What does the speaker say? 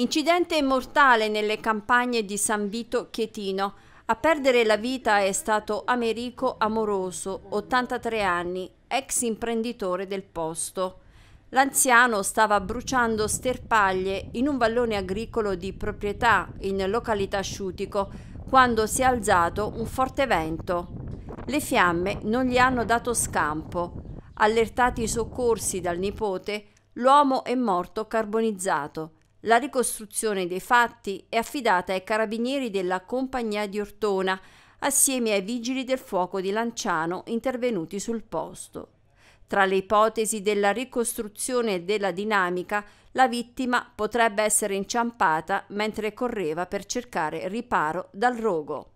Incidente mortale nelle campagne di San Vito Chietino. A perdere la vita è stato Americo Amoroso, 83 anni, ex imprenditore del posto. L'anziano stava bruciando sterpaglie in un vallone agricolo di proprietà in località Sciutico quando si è alzato un forte vento. Le fiamme non gli hanno dato scampo. Allertati i soccorsi dal nipote, l'uomo è morto carbonizzato. La ricostruzione dei fatti è affidata ai carabinieri della compagnia di Ortona, assieme ai vigili del fuoco di Lanciano intervenuti sul posto. Tra le ipotesi della ricostruzione e della dinamica, la vittima potrebbe essere inciampata mentre correva per cercare riparo dal rogo.